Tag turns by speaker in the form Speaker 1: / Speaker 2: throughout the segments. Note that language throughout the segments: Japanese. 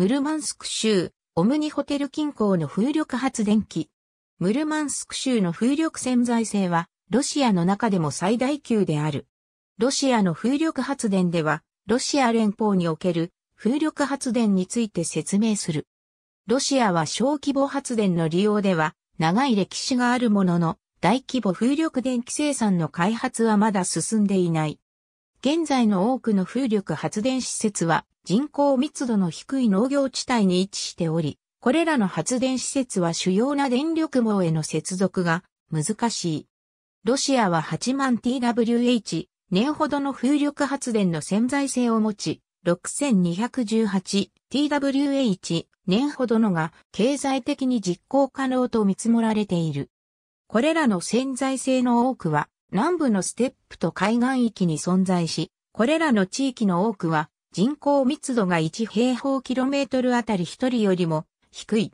Speaker 1: ムルマンスク州、オムニホテル近郊の風力発電機。ムルマンスク州の風力潜在性は、ロシアの中でも最大級である。ロシアの風力発電では、ロシア連邦における風力発電について説明する。ロシアは小規模発電の利用では、長い歴史があるものの、大規模風力電気生産の開発はまだ進んでいない。現在の多くの風力発電施設は人口密度の低い農業地帯に位置しており、これらの発電施設は主要な電力網への接続が難しい。ロシアは8万 TWH 年ほどの風力発電の潜在性を持ち、6218TWH 年ほどのが経済的に実行可能と見積もられている。これらの潜在性の多くは南部のステップと海岸域に存在し、これらの地域の多くは人口密度が1平方キロメートルあたり1人よりも低い。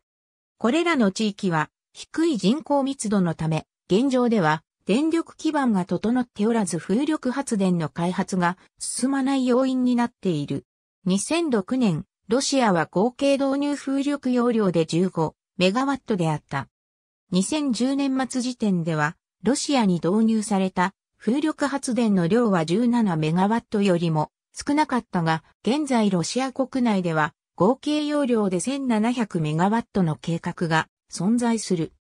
Speaker 1: これらの地域は低い人口密度のため、現状では電力基盤が整っておらず風力発電の開発が進まない要因になっている。2006年、ロシアは合計導入風力容量で15メガワットであった。2010年末時点ではロシアに導入された風力発電の量は17メガワットよりも少なかったが、現在ロシア国内では合計容量で1700メガワットの計画が存在する。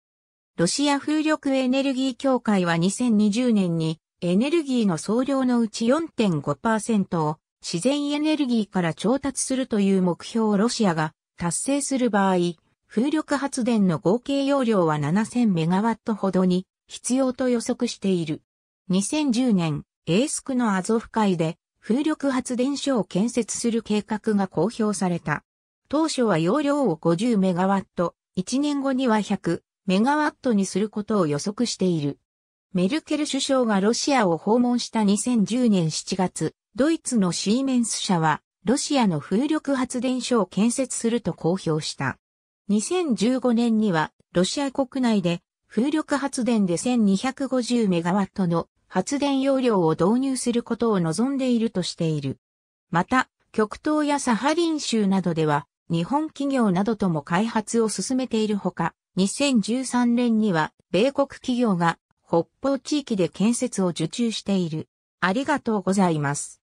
Speaker 1: ロシア風力エネルギー協会は2020年にエネルギーの総量のうち4.5%を自然エネルギーから調達するという目標をロシアが達成する場合、風力発電の合計容量は7000メガワットほどに必要と予測している。2010年、エースクのアゾフ海で風力発電所を建設する計画が公表された。当初は容量を50メガワット、1年後には100メガワットにすることを予測している。メルケル首相がロシアを訪問した2010年7月、ドイツのシーメンス社は、ロシアの風力発電所を建設すると公表した。2015年には、ロシア国内で風力発電で1 2 5 0メガワットの発電容量を導入することを望んでいるとしている。また、極東やサハリン州などでは、日本企業などとも開発を進めているほか、2013年には、米国企業が北方地域で建設を受注している。ありがとうございます。